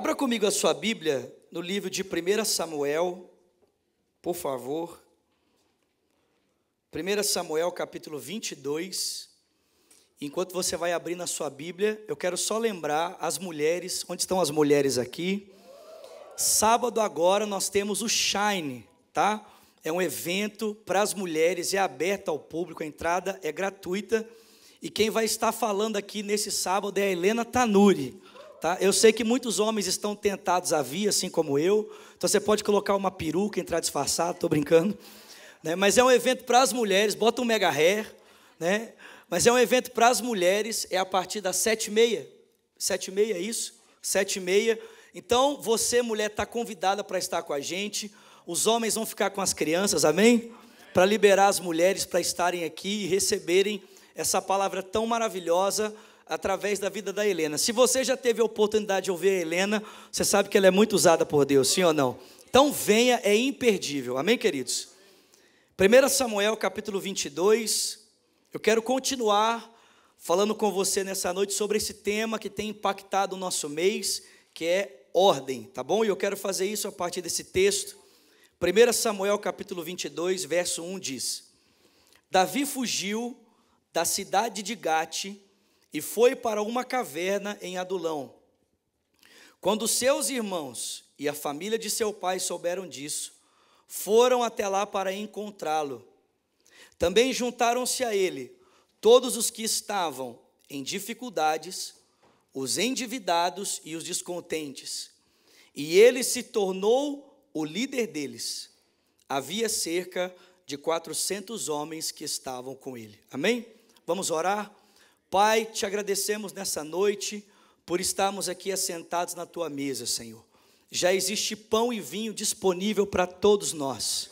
Abra comigo a sua Bíblia no livro de 1 Samuel, por favor. 1 Samuel capítulo 22. Enquanto você vai abrir a sua Bíblia, eu quero só lembrar as mulheres, onde estão as mulheres aqui? Sábado agora nós temos o Shine, tá? É um evento para as mulheres, é aberto ao público, a entrada é gratuita. E quem vai estar falando aqui nesse sábado é a Helena Tanuri. Tá? Eu sei que muitos homens estão tentados a vir, assim como eu. Então você pode colocar uma peruca, entrar disfarçado, estou brincando. Né? Mas é um evento para as mulheres, bota um mega hair. Né? Mas é um evento para as mulheres, é a partir das sete e meia. Sete e meia, é isso? Sete e meia. Então você, mulher, está convidada para estar com a gente. Os homens vão ficar com as crianças, amém? Para liberar as mulheres para estarem aqui e receberem essa palavra tão maravilhosa através da vida da Helena. Se você já teve a oportunidade de ouvir a Helena, você sabe que ela é muito usada por Deus, sim ou não? Então venha, é imperdível. Amém, queridos? 1 Samuel capítulo 22. Eu quero continuar falando com você nessa noite sobre esse tema que tem impactado o nosso mês, que é ordem, tá bom? E eu quero fazer isso a partir desse texto. 1 Samuel capítulo 22, verso 1 diz: Davi fugiu da cidade de Gate e foi para uma caverna em Adulão. Quando seus irmãos e a família de seu pai souberam disso, foram até lá para encontrá-lo. Também juntaram-se a ele todos os que estavam em dificuldades, os endividados e os descontentes. E ele se tornou o líder deles. Havia cerca de 400 homens que estavam com ele. Amém? Vamos orar? Pai, te agradecemos nessa noite por estarmos aqui assentados na tua mesa, Senhor. Já existe pão e vinho disponível para todos nós.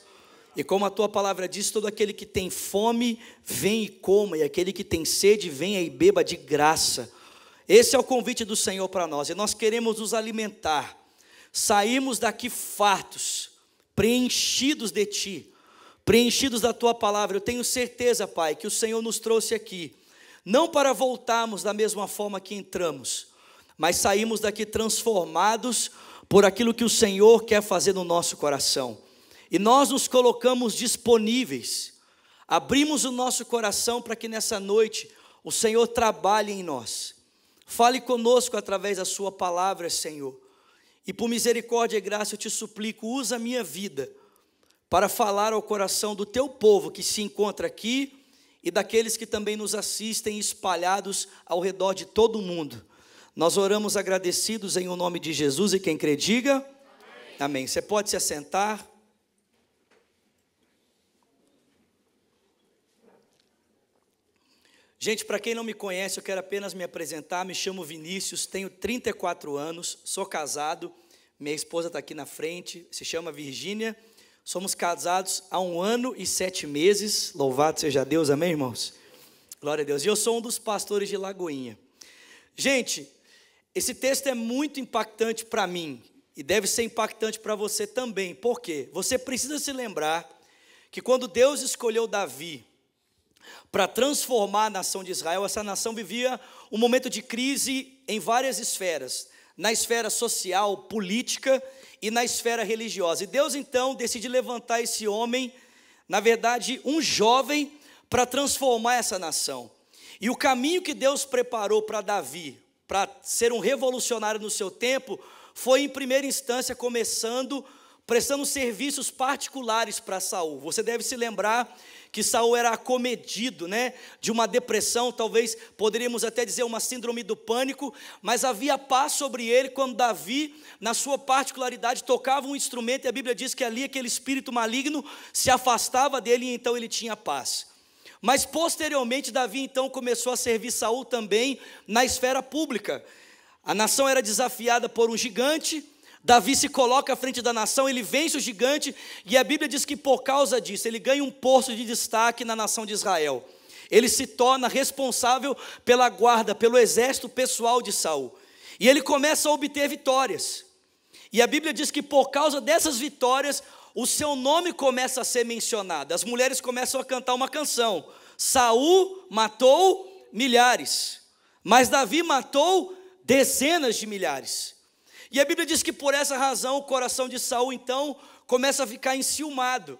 E como a tua palavra diz, todo aquele que tem fome, vem e coma, e aquele que tem sede, venha e beba de graça. Esse é o convite do Senhor para nós, e nós queremos nos alimentar. Saímos daqui fartos, preenchidos de ti, preenchidos da tua palavra. Eu tenho certeza, Pai, que o Senhor nos trouxe aqui não para voltarmos da mesma forma que entramos, mas saímos daqui transformados por aquilo que o Senhor quer fazer no nosso coração. E nós nos colocamos disponíveis, abrimos o nosso coração para que nessa noite o Senhor trabalhe em nós. Fale conosco através da Sua palavra, Senhor. E por misericórdia e graça eu te suplico, usa a minha vida para falar ao coração do teu povo que se encontra aqui e daqueles que também nos assistem espalhados ao redor de todo o mundo. Nós oramos agradecidos em o nome de Jesus e quem crê, diga. Amém. Amém. Você pode se assentar. Gente, para quem não me conhece, eu quero apenas me apresentar. Me chamo Vinícius, tenho 34 anos, sou casado. Minha esposa está aqui na frente, se chama Virgínia. Somos casados há um ano e sete meses. Louvado seja Deus, amém, irmãos? Glória a Deus. E eu sou um dos pastores de Lagoinha. Gente, esse texto é muito impactante para mim e deve ser impactante para você também. Por quê? Você precisa se lembrar que quando Deus escolheu Davi para transformar a nação de Israel, essa nação vivia um momento de crise em várias esferas na esfera social, política e na esfera religiosa. E Deus então decide levantar esse homem, na verdade, um jovem, para transformar essa nação. E o caminho que Deus preparou para Davi, para ser um revolucionário no seu tempo, foi em primeira instância começando prestamos serviços particulares para Saul. Você deve se lembrar que Saul era acometido, né, de uma depressão, talvez poderíamos até dizer uma síndrome do pânico, mas havia paz sobre ele quando Davi, na sua particularidade, tocava um instrumento e a Bíblia diz que ali aquele espírito maligno se afastava dele e então ele tinha paz. Mas posteriormente Davi então começou a servir Saul também na esfera pública. A nação era desafiada por um gigante, Davi se coloca à frente da nação, ele vence o gigante, e a Bíblia diz que por causa disso ele ganha um posto de destaque na nação de Israel. Ele se torna responsável pela guarda, pelo exército pessoal de Saul. E ele começa a obter vitórias. E a Bíblia diz que por causa dessas vitórias, o seu nome começa a ser mencionado. As mulheres começam a cantar uma canção: Saul matou milhares, mas Davi matou dezenas de milhares. E a Bíblia diz que por essa razão o coração de Saul então começa a ficar enciumado.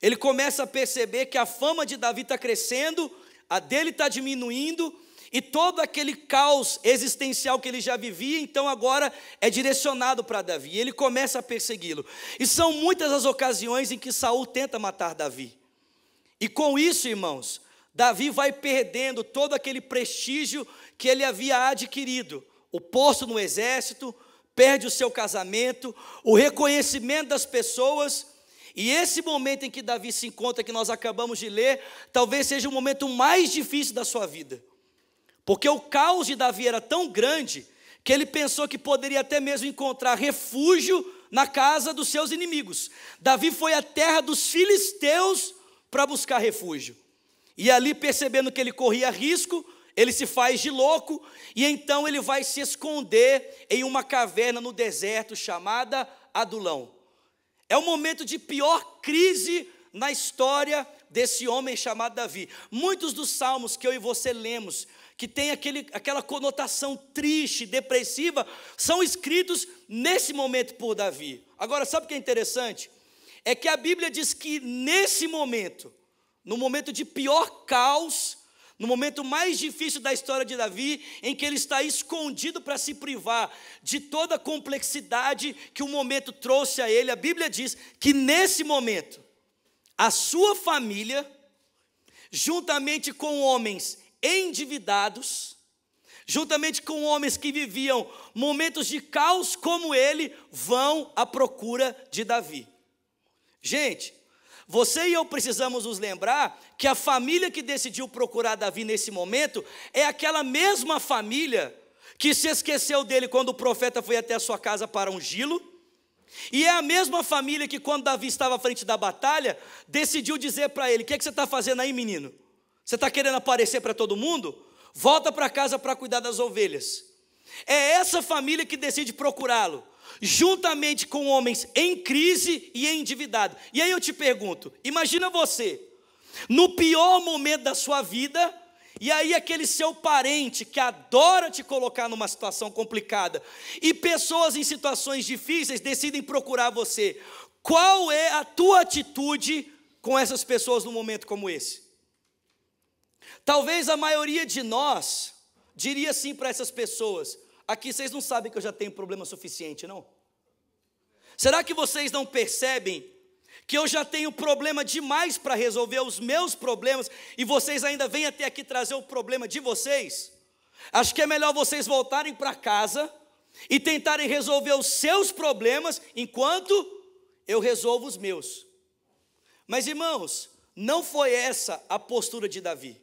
Ele começa a perceber que a fama de Davi está crescendo, a dele está diminuindo, e todo aquele caos existencial que ele já vivia, então agora é direcionado para Davi. ele começa a persegui-lo. E são muitas as ocasiões em que Saul tenta matar Davi. E com isso, irmãos, Davi vai perdendo todo aquele prestígio que ele havia adquirido, o posto no exército, perde o seu casamento, o reconhecimento das pessoas. E esse momento em que Davi se encontra, que nós acabamos de ler, talvez seja o momento mais difícil da sua vida. Porque o caos de Davi era tão grande que ele pensou que poderia até mesmo encontrar refúgio na casa dos seus inimigos. Davi foi à terra dos filisteus para buscar refúgio. E ali, percebendo que ele corria risco, ele se faz de louco e então ele vai se esconder em uma caverna no deserto chamada Adulão. É o momento de pior crise na história desse homem chamado Davi. Muitos dos salmos que eu e você lemos, que tem aquele, aquela conotação triste, depressiva, são escritos nesse momento por Davi. Agora, sabe o que é interessante? É que a Bíblia diz que nesse momento, no momento de pior caos, no momento mais difícil da história de Davi, em que ele está escondido para se privar de toda a complexidade que o momento trouxe a ele, a Bíblia diz que nesse momento, a sua família, juntamente com homens endividados, juntamente com homens que viviam momentos de caos como ele, vão à procura de Davi. Gente, você e eu precisamos nos lembrar que a família que decidiu procurar Davi nesse momento é aquela mesma família que se esqueceu dele quando o profeta foi até a sua casa para ungí-lo. E é a mesma família que, quando Davi estava à frente da batalha, decidiu dizer para ele: O que, é que você está fazendo aí, menino? Você está querendo aparecer para todo mundo? Volta para casa para cuidar das ovelhas. É essa família que decide procurá-lo, juntamente com homens em crise e endividado. E aí eu te pergunto: imagina você, no pior momento da sua vida, e aí aquele seu parente que adora te colocar numa situação complicada, e pessoas em situações difíceis decidem procurar você. Qual é a tua atitude com essas pessoas num momento como esse? Talvez a maioria de nós diria assim para essas pessoas: Aqui vocês não sabem que eu já tenho problema suficiente, não? Será que vocês não percebem que eu já tenho problema demais para resolver os meus problemas e vocês ainda vêm até aqui trazer o problema de vocês? Acho que é melhor vocês voltarem para casa e tentarem resolver os seus problemas enquanto eu resolvo os meus. Mas irmãos, não foi essa a postura de Davi.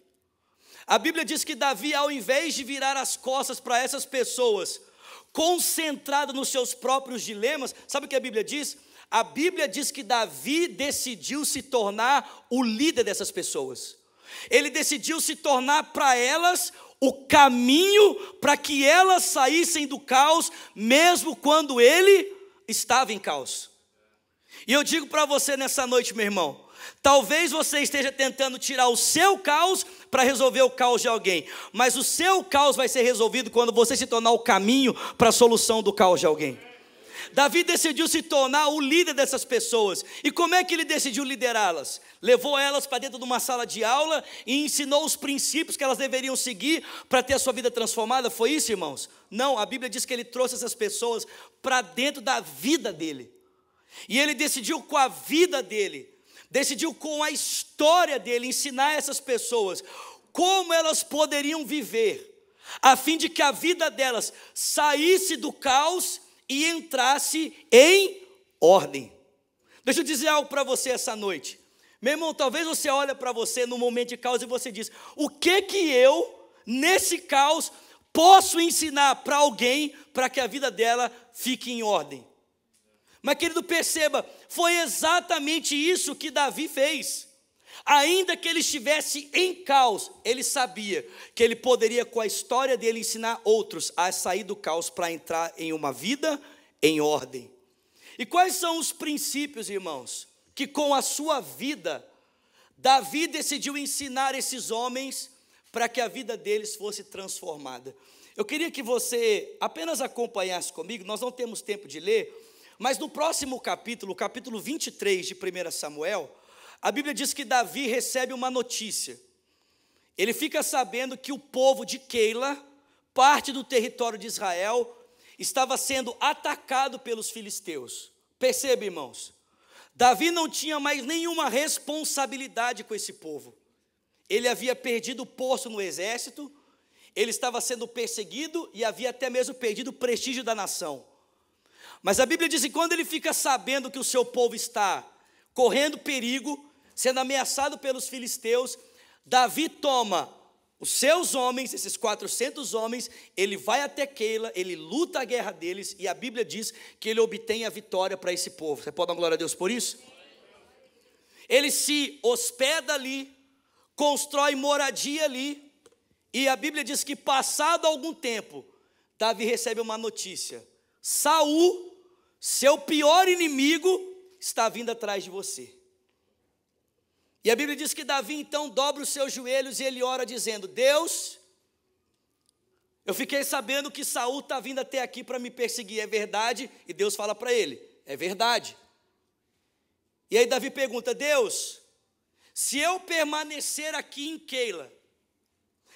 A Bíblia diz que Davi, ao invés de virar as costas para essas pessoas, concentrado nos seus próprios dilemas, sabe o que a Bíblia diz? A Bíblia diz que Davi decidiu se tornar o líder dessas pessoas. Ele decidiu se tornar para elas o caminho para que elas saíssem do caos, mesmo quando ele estava em caos. E eu digo para você nessa noite, meu irmão, talvez você esteja tentando tirar o seu caos para resolver o caos de alguém, mas o seu caos vai ser resolvido quando você se tornar o caminho para a solução do caos de alguém. Davi decidiu se tornar o líder dessas pessoas. E como é que ele decidiu liderá-las? Levou elas para dentro de uma sala de aula e ensinou os princípios que elas deveriam seguir para ter a sua vida transformada? Foi isso, irmãos? Não, a Bíblia diz que ele trouxe essas pessoas para dentro da vida dele. E ele decidiu com a vida dele decidiu com a história dele ensinar essas pessoas como elas poderiam viver, a fim de que a vida delas saísse do caos e entrasse em ordem. Deixa eu dizer algo para você essa noite. Meu irmão, talvez você olhe para você no momento de caos e você diz: "O que que eu nesse caos posso ensinar para alguém para que a vida dela fique em ordem?" Mas, querido, perceba, foi exatamente isso que Davi fez. Ainda que ele estivesse em caos, ele sabia que ele poderia, com a história dele, ensinar outros a sair do caos para entrar em uma vida em ordem. E quais são os princípios, irmãos, que com a sua vida, Davi decidiu ensinar esses homens para que a vida deles fosse transformada? Eu queria que você apenas acompanhasse comigo, nós não temos tempo de ler mas no próximo capítulo, capítulo 23 de 1 Samuel, a Bíblia diz que Davi recebe uma notícia. Ele fica sabendo que o povo de Keila, parte do território de Israel, estava sendo atacado pelos filisteus. Perceba, irmãos, Davi não tinha mais nenhuma responsabilidade com esse povo. Ele havia perdido o posto no exército, ele estava sendo perseguido e havia até mesmo perdido o prestígio da nação. Mas a Bíblia diz que quando ele fica sabendo que o seu povo está correndo perigo, sendo ameaçado pelos filisteus, Davi toma os seus homens, esses 400 homens, ele vai até Keila, ele luta a guerra deles e a Bíblia diz que ele obtém a vitória para esse povo. Você pode dar glória a Deus por isso? Ele se hospeda ali, constrói moradia ali, e a Bíblia diz que passado algum tempo, Davi recebe uma notícia: Saul seu pior inimigo está vindo atrás de você. E a Bíblia diz que Davi então dobra os seus joelhos e ele ora dizendo: Deus, eu fiquei sabendo que Saul está vindo até aqui para me perseguir, é verdade? E Deus fala para ele: É verdade. E aí Davi pergunta: Deus, se eu permanecer aqui em Keila,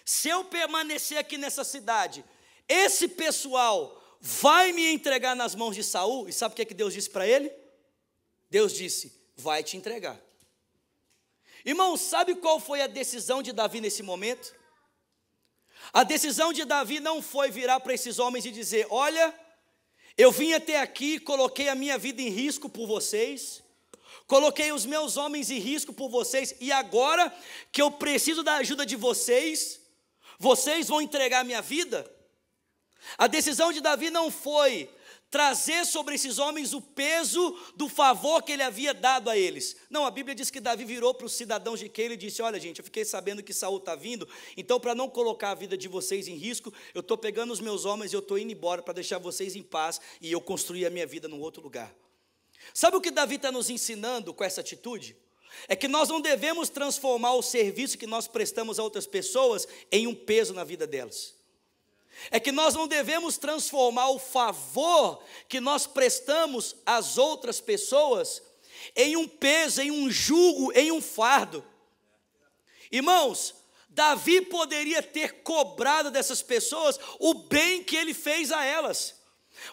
se eu permanecer aqui nessa cidade, esse pessoal vai me entregar nas mãos de Saul. E sabe o que, é que Deus disse para ele? Deus disse: vai te entregar. Irmão, sabe qual foi a decisão de Davi nesse momento? A decisão de Davi não foi virar para esses homens e dizer: Olha, eu vim até aqui, coloquei a minha vida em risco por vocês, coloquei os meus homens em risco por vocês, e agora que eu preciso da ajuda de vocês, vocês vão entregar a minha vida? A decisão de Davi não foi trazer sobre esses homens o peso do favor que ele havia dado a eles. Não, a Bíblia diz que Davi virou para os cidadãos de Keila e disse: Olha, gente, eu fiquei sabendo que Saul está vindo, então, para não colocar a vida de vocês em risco, eu estou pegando os meus homens e eu estou indo embora para deixar vocês em paz e eu construir a minha vida num outro lugar. Sabe o que Davi está nos ensinando com essa atitude? É que nós não devemos transformar o serviço que nós prestamos a outras pessoas em um peso na vida delas é que nós não devemos transformar o favor que nós prestamos às outras pessoas em um peso, em um jugo, em um fardo. Irmãos, Davi poderia ter cobrado dessas pessoas o bem que ele fez a elas.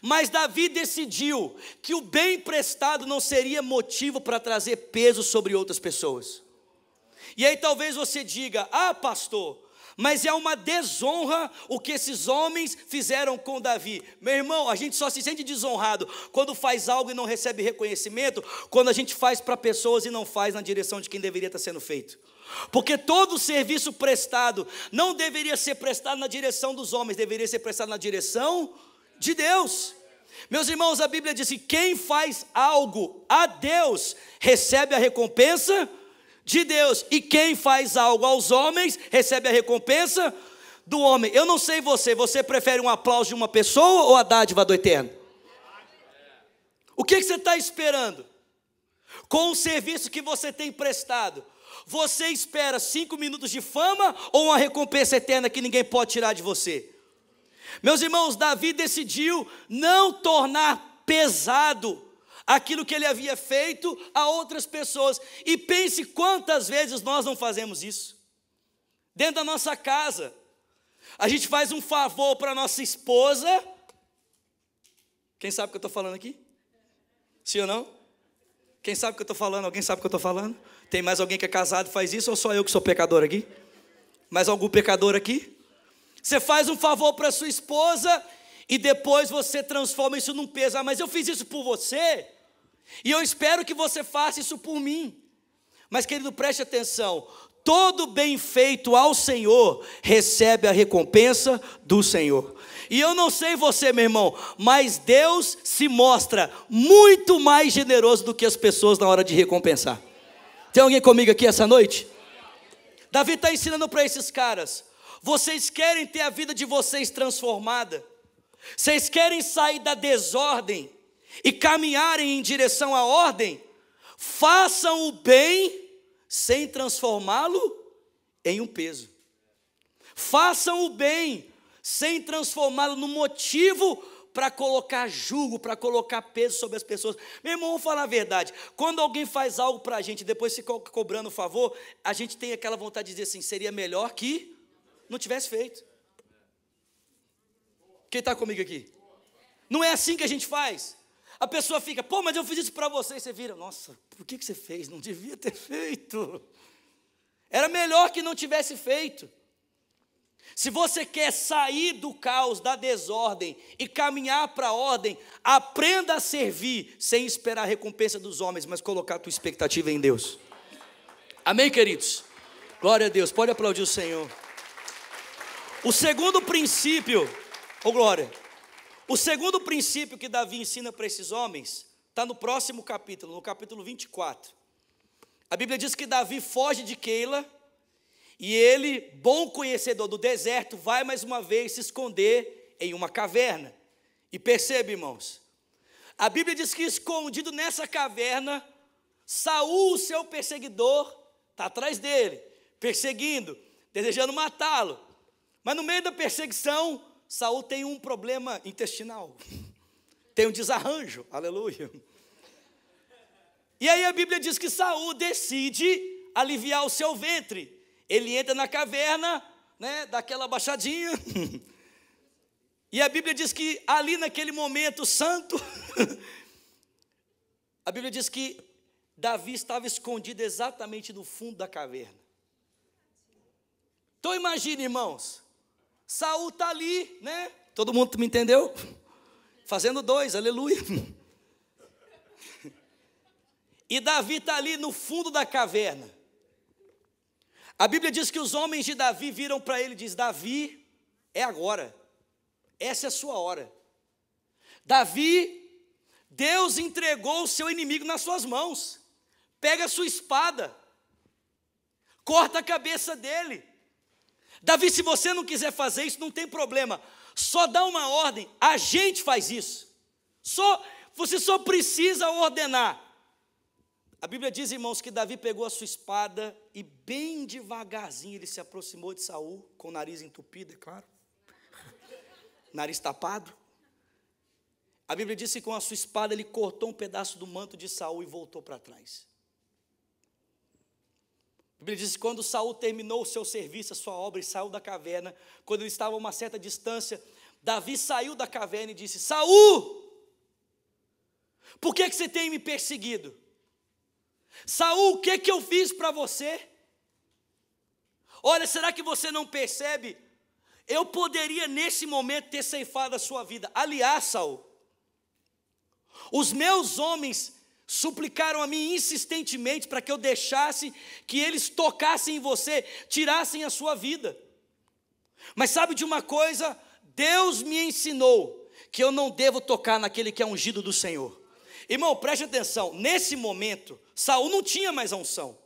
Mas Davi decidiu que o bem prestado não seria motivo para trazer peso sobre outras pessoas. E aí talvez você diga: Ah, pastor, mas é uma desonra o que esses homens fizeram com Davi. Meu irmão, a gente só se sente desonrado quando faz algo e não recebe reconhecimento, quando a gente faz para pessoas e não faz na direção de quem deveria estar sendo feito. Porque todo serviço prestado não deveria ser prestado na direção dos homens, deveria ser prestado na direção de Deus. Meus irmãos, a Bíblia diz que quem faz algo a Deus recebe a recompensa de Deus. E quem faz algo aos homens recebe a recompensa do homem. Eu não sei você, você prefere um aplauso de uma pessoa ou a dádiva do eterno? O que, que você está esperando? Com o serviço que você tem prestado, você espera cinco minutos de fama ou uma recompensa eterna que ninguém pode tirar de você? Meus irmãos, Davi decidiu não tornar pesado aquilo que ele havia feito a outras pessoas. E pense quantas vezes nós não fazemos isso. Dentro da nossa casa, a gente faz um favor para nossa esposa. Quem sabe o que eu estou falando aqui? Sim ou não? Quem sabe o que eu estou falando? Alguém sabe o que eu estou falando? Tem mais alguém que é casado e faz isso ou só eu que sou pecador aqui? Mais algum pecador aqui? Você faz um favor para sua esposa e depois você transforma isso num peso. Ah, mas eu fiz isso por você. E eu espero que você faça isso por mim. Mas, querido, preste atenção: todo bem feito ao Senhor recebe a recompensa do Senhor. E eu não sei você, meu irmão, mas Deus se mostra muito mais generoso do que as pessoas na hora de recompensar. Tem alguém comigo aqui essa noite? Davi está ensinando para esses caras: vocês querem ter a vida de vocês transformada, vocês querem sair da desordem e caminharem em direção à ordem, façam o bem sem transformá-lo em um peso. Façam o bem sem transformá-lo no motivo para colocar julgo, para colocar peso sobre as pessoas. Meu irmão, vou falar a verdade. Quando alguém faz algo para a gente e depois fica cobrando o favor, a gente tem aquela vontade de dizer assim: seria melhor que não tivesse feito. Quem está comigo aqui? Não é assim que a gente faz. A pessoa fica, pô, mas eu fiz isso para você. E você vira, nossa, por que, você fez? Não devia ter feito. Era melhor que não tivesse feito. Se você quer sair do caos, da desordem e caminhar para a ordem, aprenda a servir sem esperar a recompensa dos homens, mas colocar a tua expectativa em Deus. Amém, queridos? Glória a Deus. Pode aplaudir o Senhor. O segundo princípio, ô oh glória, o segundo princípio que Davi ensina para esses homens está no próximo capítulo, no capítulo 24. A Bíblia diz que Davi foge de Keila e ele, bom conhecedor do deserto, vai mais uma vez se esconder em uma caverna. E percebe, irmãos, a Bíblia diz que escondido nessa caverna, Saul, seu perseguidor, está atrás dele, perseguindo, desejando matá-lo. Mas no meio da perseguição, Saul tem um problema intestinal. Tem um desarranjo. Aleluia. E aí a Bíblia diz que Saul decide aliviar o seu ventre. Ele entra na caverna, né, daquela baixadinha. E a Bíblia diz que ali naquele momento santo, a Bíblia diz que Davi estava escondido exatamente no fundo da caverna. Então imagine, irmãos, Saul está ali, né? Todo mundo me entendeu? Fazendo dois, aleluia. E Davi está ali no fundo da caverna. A Bíblia diz que os homens de Davi viram para ele e diz: Davi, é agora. Essa é a sua hora. Davi, Deus entregou o seu inimigo nas suas mãos. Pega a sua espada, corta a cabeça dele. Davi, se você não quiser fazer isso, não tem problema. Só dá uma ordem, a gente faz isso. Só você só precisa ordenar. A Bíblia diz, irmãos, que Davi pegou a sua espada e bem devagarzinho ele se aproximou de Saul, com o nariz entupido, é claro. nariz tapado. A Bíblia diz que com a sua espada ele cortou um pedaço do manto de Saul e voltou para trás. A Bíblia diz que quando Saul terminou o seu serviço, a sua obra, e saiu da caverna, quando ele estava a uma certa distância, Davi saiu da caverna e disse: Saul, por que, que você tem me perseguido? Saul, o que, que eu fiz para você? Olha, será que você não percebe? Eu poderia nesse momento ter ceifado a sua vida. Aliás, Saul, os meus homens suplicaram a mim insistentemente para que eu deixasse que eles tocassem em você, tirassem a sua vida. Mas sabe de uma coisa? Deus me ensinou que eu não devo tocar naquele que é ungido do Senhor. Irmão, preste atenção, nesse momento, Saul não tinha mais a unção.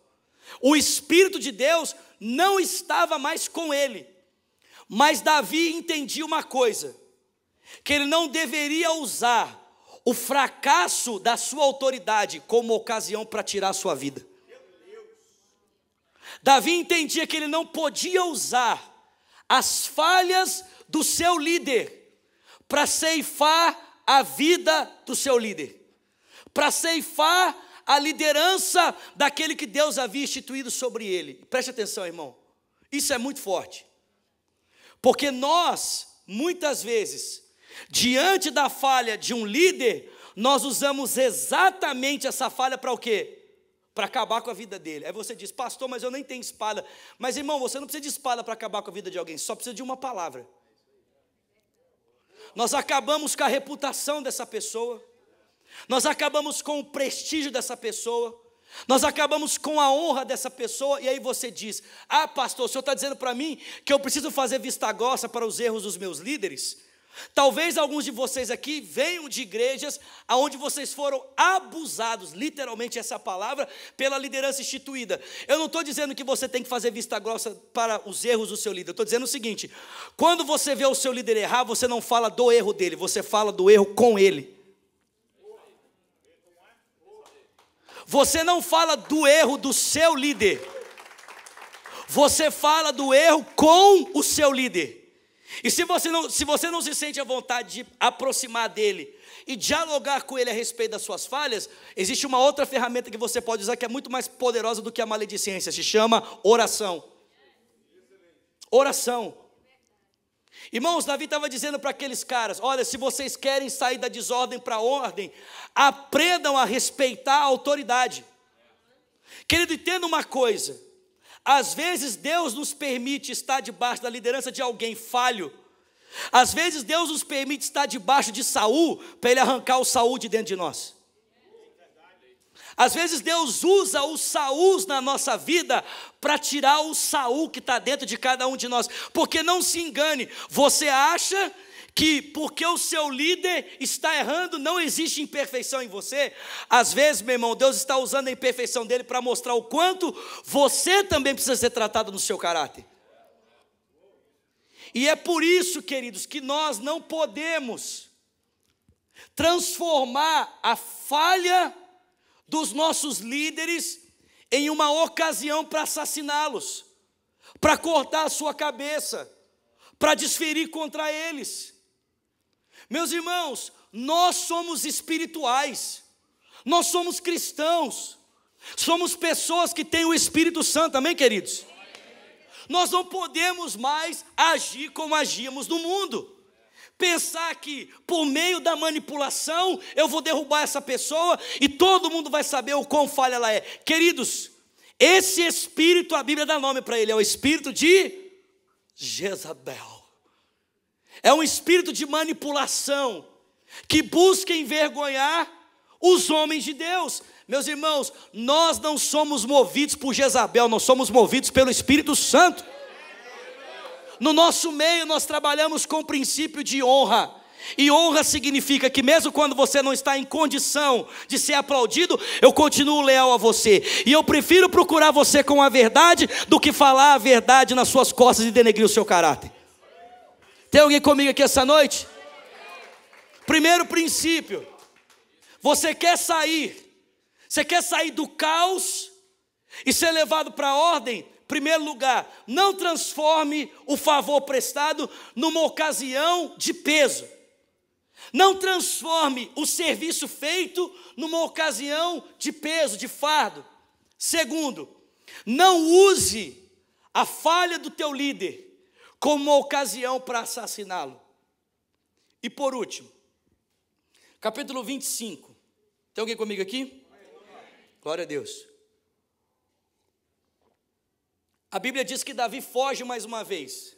O espírito de Deus não estava mais com ele. Mas Davi entendia uma coisa, que ele não deveria usar o fracasso da sua autoridade como ocasião para tirar a sua vida. Davi entendia que ele não podia usar as falhas do seu líder para ceifar a vida do seu líder, para ceifar a liderança daquele que Deus havia instituído sobre ele. Preste atenção, irmão. Isso é muito forte. Porque nós, muitas vezes, Diante da falha de um líder, nós usamos exatamente essa falha para o quê? Para acabar com a vida dele. Aí você diz, pastor, mas eu nem tenho espada. Mas irmão, você não precisa de espada para acabar com a vida de alguém, só precisa de uma palavra. Nós acabamos com a reputação dessa pessoa, nós acabamos com o prestígio dessa pessoa, nós acabamos com a honra dessa pessoa, e aí você diz: Ah, pastor, o senhor está dizendo para mim que eu preciso fazer vista grossa para os erros dos meus líderes? Talvez alguns de vocês aqui venham de igrejas aonde vocês foram abusados, literalmente essa palavra, pela liderança instituída. Eu não estou dizendo que você tem que fazer vista grossa para os erros do seu líder. estou dizendo o seguinte: quando você vê o seu líder errar, você não fala do erro dele, você fala do erro com ele. Você não fala do erro do seu líder, você fala do erro com o seu líder. E se você, não, se você não se sente à vontade de aproximar dele e dialogar com ele a respeito das suas falhas, existe uma outra ferramenta que você pode usar que é muito mais poderosa do que a maledicência, se chama oração. Oração. Irmãos, Davi estava dizendo para aqueles caras: olha, se vocês querem sair da desordem para a ordem, aprendam a respeitar a autoridade. Querido, entenda uma coisa. Às vezes Deus nos permite estar debaixo da liderança de alguém falho. Às vezes Deus nos permite estar debaixo de Saul para ele arrancar o Saul de dentro de nós. Às vezes Deus usa os Saúls na nossa vida para tirar o Saul que está dentro de cada um de nós. Porque não se engane, você acha que porque o seu líder está errando, não existe imperfeição em você. Às vezes, meu irmão, Deus está usando a imperfeição dele para mostrar o quanto você também precisa ser tratado no seu caráter. E é por isso, queridos, que nós não podemos transformar a falha dos nossos líderes em uma ocasião para assassiná-los, para cortar a sua cabeça, para desferir contra eles. Meus irmãos, nós somos espirituais, nós somos cristãos, somos pessoas que têm o Espírito Santo, amém, queridos? Nós não podemos mais agir como agíamos no mundo. Pensar que por meio da manipulação eu vou derrubar essa pessoa e todo mundo vai saber o quão falha ela é. Queridos, esse espírito, a Bíblia dá nome para ele, é o espírito de Jezabel. É um espírito de manipulação que busca envergonhar os homens de Deus. Meus irmãos, nós não somos movidos por Jezabel, nós somos movidos pelo Espírito Santo. No nosso meio, nós trabalhamos com o princípio de honra. E honra significa que, mesmo quando você não está em condição de ser aplaudido, eu continuo leal a você. E eu prefiro procurar você com a verdade do que falar a verdade nas suas costas e denegrir o seu caráter. Tem alguém comigo aqui essa noite? Primeiro princípio: você quer sair, você quer sair do caos e ser levado para a ordem. Primeiro lugar, não transforme o favor prestado numa ocasião de peso. Não transforme o serviço feito numa ocasião de peso, de fardo. Segundo, não use a falha do teu líder como uma ocasião para assassiná-lo. E por último, capítulo 25. Tem alguém comigo aqui? Glória a Deus. A Bíblia diz que Davi foge mais uma vez.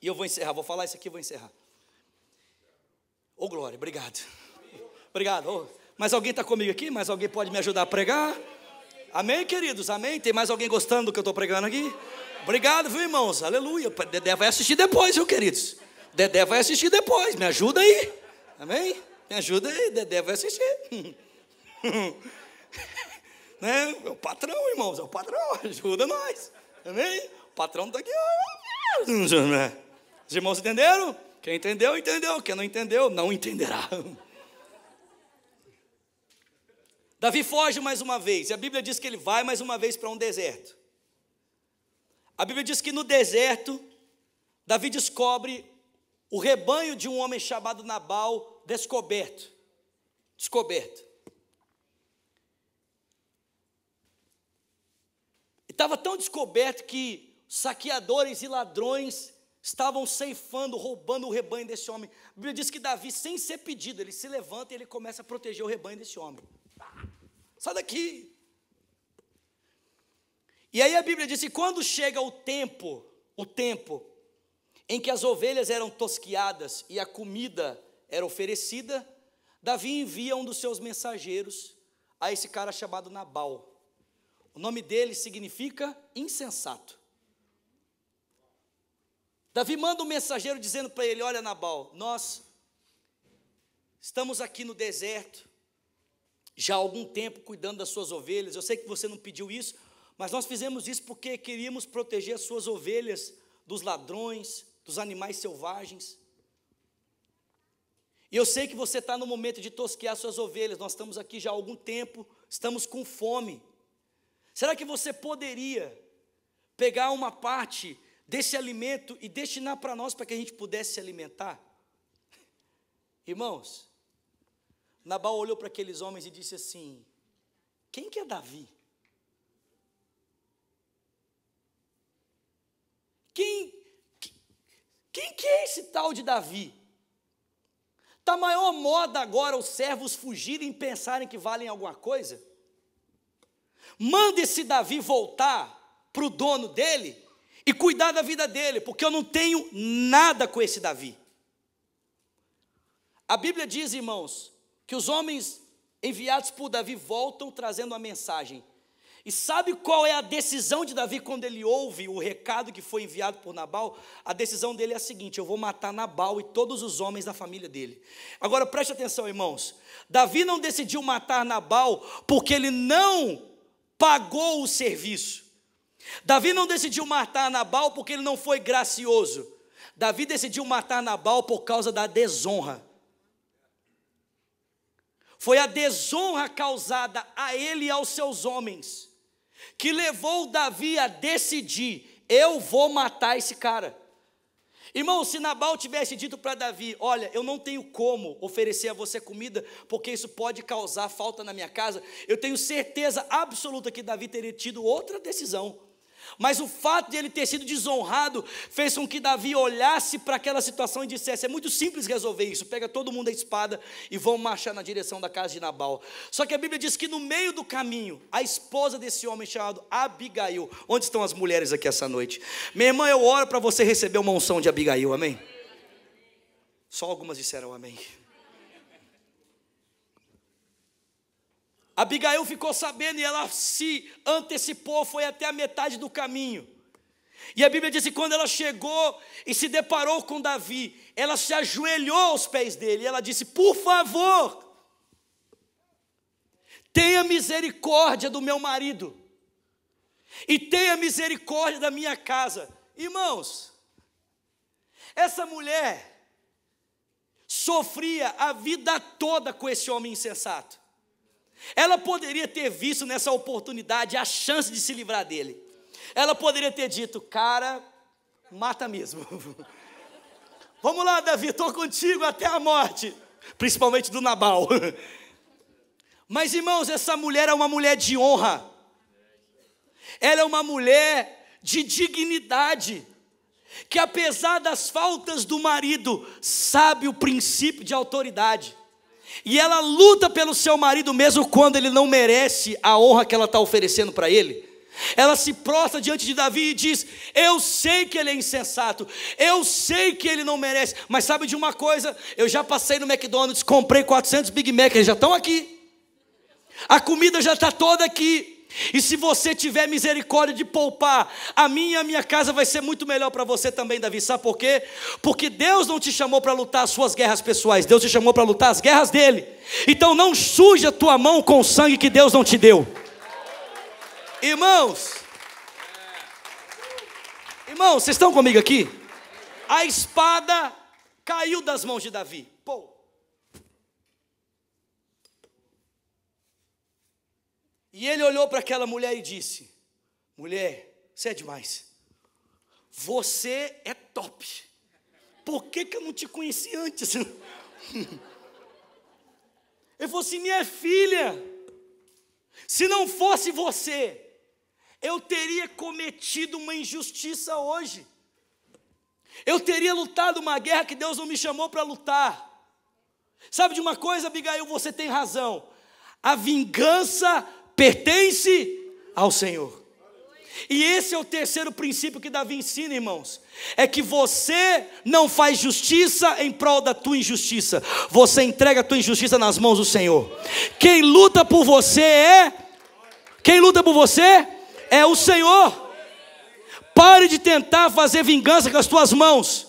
E eu vou encerrar, vou falar isso aqui e vou encerrar. Ô oh, glória, obrigado. Obrigado. Oh. Mas alguém está comigo aqui? Mais alguém pode me ajudar a pregar? Amém, queridos? Amém? Tem mais alguém gostando do que eu estou pregando aqui? Obrigado, viu, irmãos? Aleluia. Dedé vai assistir depois, viu, queridos? Dedé vai assistir depois. Me ajuda aí. Amém? Me ajuda aí. Dedé vai assistir. né? É o patrão, irmãos. É o patrão. Ajuda nós. Amém? O patrão está aqui. Os irmãos entenderam? Quem entendeu, entendeu. Quem não entendeu, não entenderá. Davi foge mais uma vez. E a Bíblia diz que ele vai mais uma vez para um deserto. A Bíblia diz que no deserto, Davi descobre o rebanho de um homem chamado Nabal descoberto. Descoberto. Estava tão descoberto que saqueadores e ladrões estavam ceifando, roubando o rebanho desse homem. A Bíblia diz que Davi, sem ser pedido, ele se levanta e ele começa a proteger o rebanho desse homem. Sai daqui, e aí a Bíblia diz: quando chega o tempo, o tempo em que as ovelhas eram tosquiadas e a comida era oferecida, Davi envia um dos seus mensageiros a esse cara chamado Nabal. O nome dele significa insensato. Davi manda um mensageiro dizendo para ele: Olha, Nabal, nós estamos aqui no deserto, já há algum tempo cuidando das suas ovelhas. Eu sei que você não pediu isso, mas nós fizemos isso porque queríamos proteger as suas ovelhas dos ladrões, dos animais selvagens. E eu sei que você está no momento de tosquear suas ovelhas, nós estamos aqui já há algum tempo, estamos com fome. Será que você poderia pegar uma parte desse alimento e destinar para nós para que a gente pudesse se alimentar? Irmãos, Nabal olhou para aqueles homens e disse assim: Quem que é Davi? Quem, quem que é esse tal de Davi? Está maior moda agora os servos fugirem e pensarem que valem alguma coisa? Manda esse Davi voltar para o dono dele e cuidar da vida dele, porque eu não tenho nada com esse Davi. A Bíblia diz, irmãos, que os homens enviados por Davi voltam trazendo a mensagem: e sabe qual é a decisão de Davi quando ele ouve o recado que foi enviado por Nabal? A decisão dele é a seguinte: eu vou matar Nabal e todos os homens da família dele. Agora preste atenção, irmãos. Davi não decidiu matar Nabal porque ele não pagou o serviço. Davi não decidiu matar Nabal porque ele não foi gracioso. Davi decidiu matar Nabal por causa da desonra. Foi a desonra causada a ele e aos seus homens que levou Davi a decidir: eu vou matar esse cara. Irmão, se Nabal tivesse dito para Davi: Olha, eu não tenho como oferecer a você comida, porque isso pode causar falta na minha casa, eu tenho certeza absoluta que Davi teria tido outra decisão. Mas o fato de ele ter sido desonrado fez com que Davi olhasse para aquela situação e dissesse: é muito simples resolver isso, pega todo mundo a espada e vão marchar na direção da casa de Nabal. Só que a Bíblia diz que no meio do caminho, a esposa desse homem chamado Abigail, onde estão as mulheres aqui essa noite? Minha irmã, eu oro para você receber uma unção de Abigail, amém? Só algumas disseram amém. Abigail ficou sabendo e ela se antecipou, foi até a metade do caminho. E a Bíblia diz que quando ela chegou e se deparou com Davi, ela se ajoelhou aos pés dele e ela disse: Por favor, tenha misericórdia do meu marido e tenha misericórdia da minha casa. Irmãos, essa mulher sofria a vida toda com esse homem insensato. Ela poderia ter visto nessa oportunidade a chance de se livrar dele. Ela poderia ter dito: Cara, mata mesmo. Vamos lá, Davi, estou contigo até a morte. Principalmente do Nabal. Mas, irmãos, essa mulher é uma mulher de honra. Ela é uma mulher de dignidade. Que apesar das faltas do marido, sabe o princípio de autoridade. E ela luta pelo seu marido mesmo quando ele não merece a honra que ela está oferecendo para ele. Ela se prostra diante de Davi e diz: Eu sei que ele é insensato, eu sei que ele não merece, mas sabe de uma coisa? Eu já passei no McDonald's, comprei 400 Big Mac, eles já estão aqui, a comida já está toda aqui, e se você tiver misericórdia de poupar, a minha e a minha casa vai ser muito melhor para você também, Davi. Sabe por quê? Porque Deus não te chamou para lutar as suas guerras pessoais, Deus te chamou para lutar as guerras dele. Então não suja tua mão com o sangue que Deus não te deu. Irmãos, irmãos, vocês estão comigo aqui? A espada caiu das mãos de Davi. E ele olhou para aquela mulher e disse: Mulher, você é demais. Você é top. Por que, que eu não te conheci antes? Ele falou assim: Minha filha, se não fosse você, eu teria cometido uma injustiça hoje. Eu teria lutado uma guerra que Deus não me chamou para lutar. Sabe de uma coisa, Abigail? Você tem razão. A vingança pertence ao Senhor. E esse é o terceiro princípio que Davi ensina, irmãos: é que você não faz justiça em prol da tua injustiça, você entrega a tua injustiça nas mãos do Senhor. Quem luta por você é. Quem luta por você é o Senhor. Pare de tentar fazer vingança com as tuas mãos,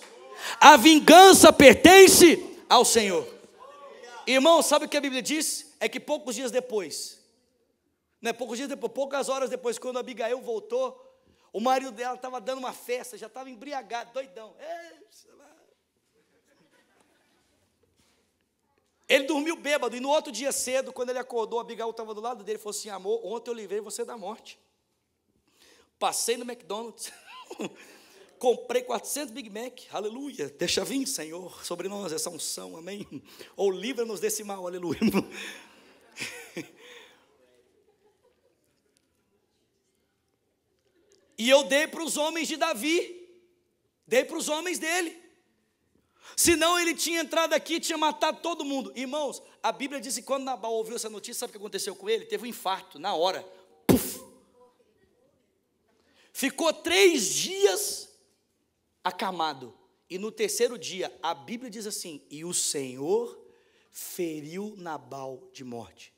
a vingança pertence ao Senhor. Irmão, sabe o que a Bíblia diz? É que poucos dias depois, né? Poucos dias depois, poucas horas depois, quando Abigail voltou, o marido dela estava dando uma festa, já estava embriagado, doidão. É, ele dormiu bêbado, e no outro dia cedo, quando ele acordou, Abigail estava do lado dele e falou assim: Amor, ontem eu livrei você da morte. Passei no McDonald's, comprei 400 Big Mac, aleluia. Deixa vir, Senhor, sobre nós essa unção, amém. Ou livra-nos desse mal, aleluia. E eu dei para os homens de Davi, dei para os homens dele. Senão ele tinha entrado aqui e tinha matado todo mundo. Irmãos, a Bíblia diz que quando Nabal ouviu essa notícia, sabe o que aconteceu com ele? Teve um infarto na hora. Puf! Ficou três dias acamado. E no terceiro dia, a Bíblia diz assim: E o Senhor feriu Nabal de morte.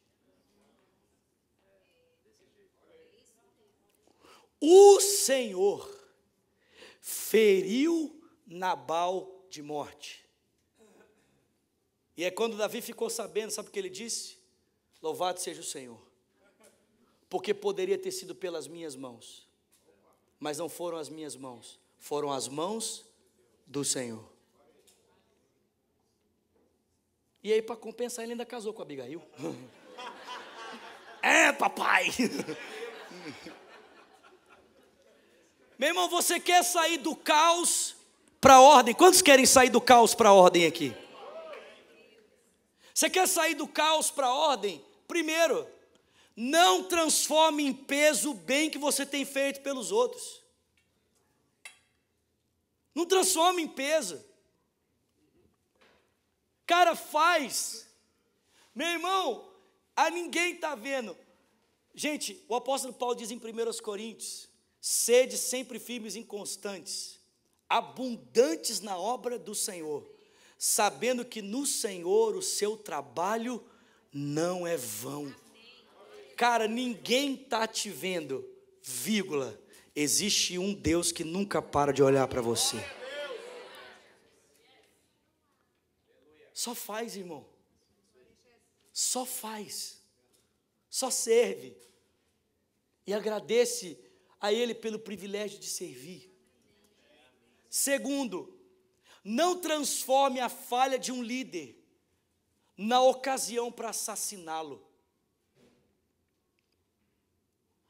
O Senhor feriu Nabal de morte. E é quando Davi ficou sabendo, sabe o que ele disse? Louvado seja o Senhor, porque poderia ter sido pelas minhas mãos, mas não foram as minhas mãos, foram as mãos do Senhor. E aí, para compensar, ele ainda casou com Abigail. é, papai! Meu irmão, você quer sair do caos para a ordem? Quantos querem sair do caos para a ordem aqui? Você quer sair do caos para a ordem? Primeiro, não transforme em peso o bem que você tem feito pelos outros. Não transforme em peso. Cara, faz. Meu irmão, a ninguém está vendo. Gente, o apóstolo Paulo diz em 1 Coríntios Sede sempre firmes e constantes, abundantes na obra do Senhor, sabendo que no Senhor o seu trabalho não é vão. Cara, ninguém está te vendo, vírgula. Existe um Deus que nunca para de olhar para você. Só faz, irmão. Só faz. Só serve. E agradece a Ele pelo privilégio de servir. Segundo, não transforme a falha de um líder na ocasião para assassiná-lo.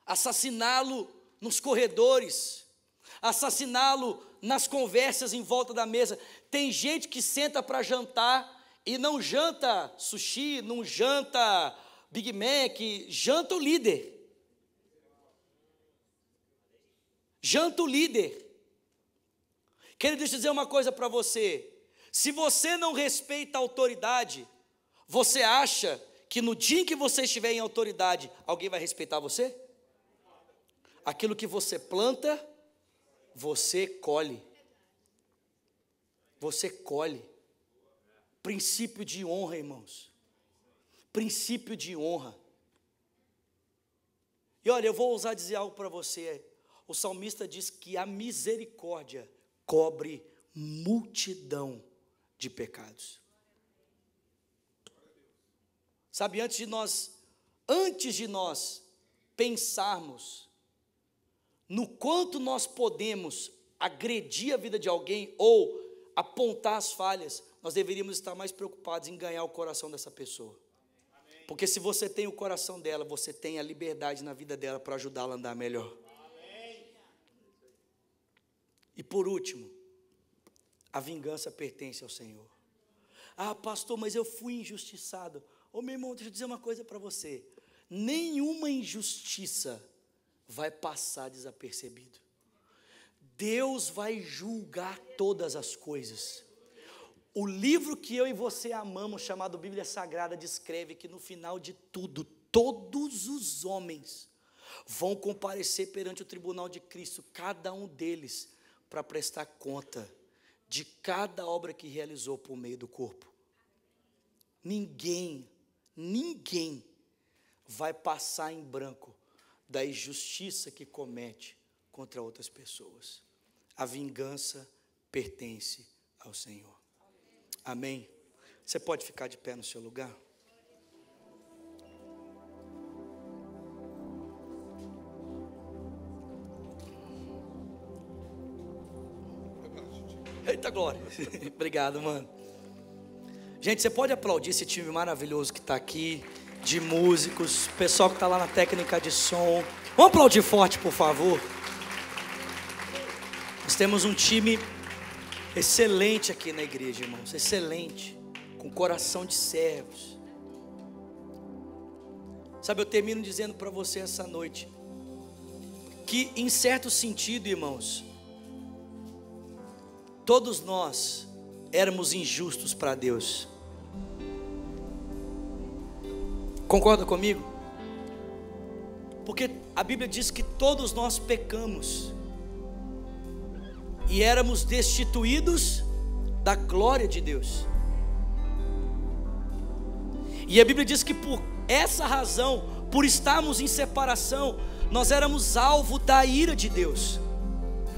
Assassiná-lo nos corredores, assassiná-lo nas conversas em volta da mesa. Tem gente que senta para jantar e não janta sushi, não janta Big Mac, janta o líder. Janta o líder. Querido, deixa eu dizer uma coisa para você. Se você não respeita a autoridade, você acha que no dia em que você estiver em autoridade, alguém vai respeitar você? Aquilo que você planta, você colhe. Você colhe. Princípio de honra, irmãos. Princípio de honra. E olha, eu vou ousar dizer algo para você o salmista diz que a misericórdia cobre multidão de pecados. Sabe, antes de nós, antes de nós pensarmos no quanto nós podemos agredir a vida de alguém ou apontar as falhas, nós deveríamos estar mais preocupados em ganhar o coração dessa pessoa. Porque se você tem o coração dela, você tem a liberdade na vida dela para ajudá-la a andar melhor. E por último, a vingança pertence ao Senhor. Ah, pastor, mas eu fui injustiçado. Ô oh, meu irmão, deixa eu dizer uma coisa para você: nenhuma injustiça vai passar desapercebido. Deus vai julgar todas as coisas. O livro que eu e você amamos, chamado Bíblia Sagrada, descreve que no final de tudo, todos os homens vão comparecer perante o tribunal de Cristo, cada um deles para prestar conta de cada obra que realizou por meio do corpo. Ninguém, ninguém vai passar em branco da injustiça que comete contra outras pessoas. A vingança pertence ao Senhor. Amém? Você pode ficar de pé no seu lugar? glória. Obrigado, mano. Gente, você pode aplaudir esse time maravilhoso que está aqui, de músicos, pessoal que está lá na técnica de som. Vamos aplaudir forte, por favor. Nós temos um time excelente aqui na igreja, irmãos. Excelente. Com coração de servos. Sabe, eu termino dizendo para você essa noite que, em certo sentido, irmãos, Todos nós éramos injustos para Deus. Concorda comigo? Porque a Bíblia diz que todos nós pecamos e éramos destituídos da glória de Deus. E a Bíblia diz que por essa razão, por estarmos em separação, nós éramos alvo da ira de Deus.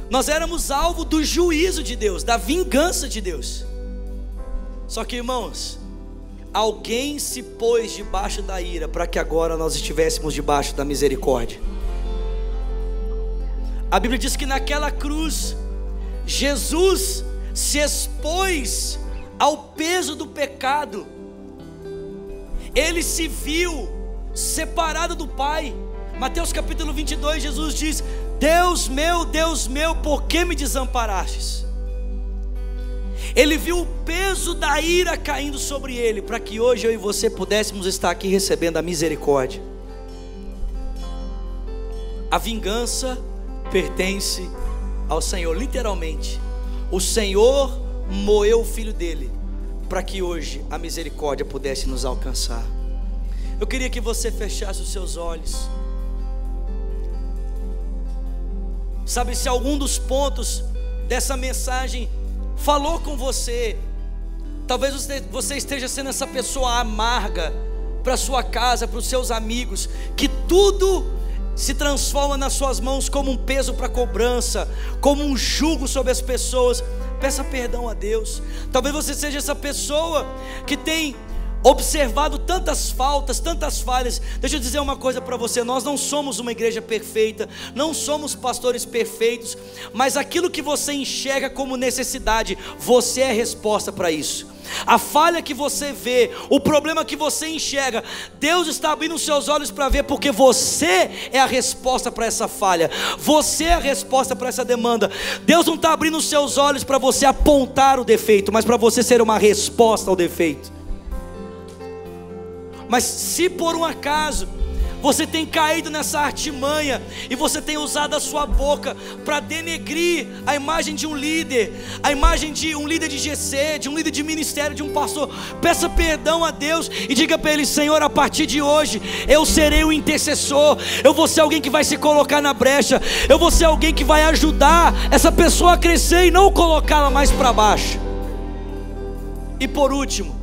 Nós éramos alvo do juízo de Deus, da vingança de Deus. Só que, irmãos, alguém se pôs debaixo da ira para que agora nós estivéssemos debaixo da misericórdia. A Bíblia diz que naquela cruz, Jesus se expôs ao peso do pecado, ele se viu separado do Pai. Mateus capítulo 22, Jesus diz: Deus meu, Deus meu, por que me desamparastes? Ele viu o peso da ira caindo sobre ele, para que hoje eu e você pudéssemos estar aqui recebendo a misericórdia. A vingança pertence ao Senhor, literalmente. O Senhor moeu o filho dele, para que hoje a misericórdia pudesse nos alcançar. Eu queria que você fechasse os seus olhos. Sabe, se algum dos pontos dessa mensagem falou com você, talvez você esteja sendo essa pessoa amarga para sua casa, para os seus amigos, que tudo se transforma nas suas mãos como um peso para cobrança, como um jugo sobre as pessoas. Peça perdão a Deus. Talvez você seja essa pessoa que tem observado tantas faltas, tantas falhas. Deixa eu dizer uma coisa para você: nós não somos uma igreja perfeita, não somos pastores perfeitos, mas aquilo que você enxerga como necessidade, você é resposta para isso. A falha que você vê, o problema que você enxerga, Deus está abrindo os seus olhos para ver, porque você é a resposta para essa falha, você é a resposta para essa demanda. Deus não está abrindo os seus olhos para você apontar o defeito, mas para você ser uma resposta ao defeito. Mas se por um acaso você tem caído nessa artimanha e você tem usado a sua boca para denegrir a imagem de um líder, a imagem de um líder de GC, de um líder de ministério, de um pastor. Peça perdão a Deus e diga para Ele: Senhor, a partir de hoje eu serei o um intercessor, eu vou ser alguém que vai se colocar na brecha, eu vou ser alguém que vai ajudar essa pessoa a crescer e não colocá-la mais para baixo. E por último,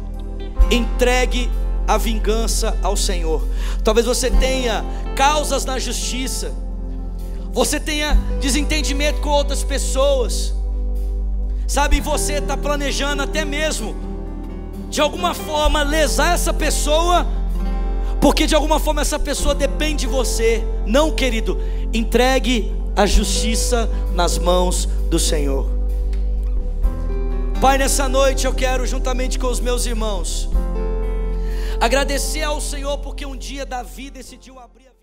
entregue a vingança ao Senhor. Talvez você tenha causas na justiça, você tenha desentendimento com outras pessoas, sabe? Você está planejando até mesmo, de alguma forma, lesar essa pessoa, porque de alguma forma essa pessoa depende de você. Não, querido, entregue a justiça nas mãos do Senhor. Pai, nessa noite eu quero, juntamente com os meus irmãos, Agradecer ao Senhor porque um dia Davi decidiu abrir.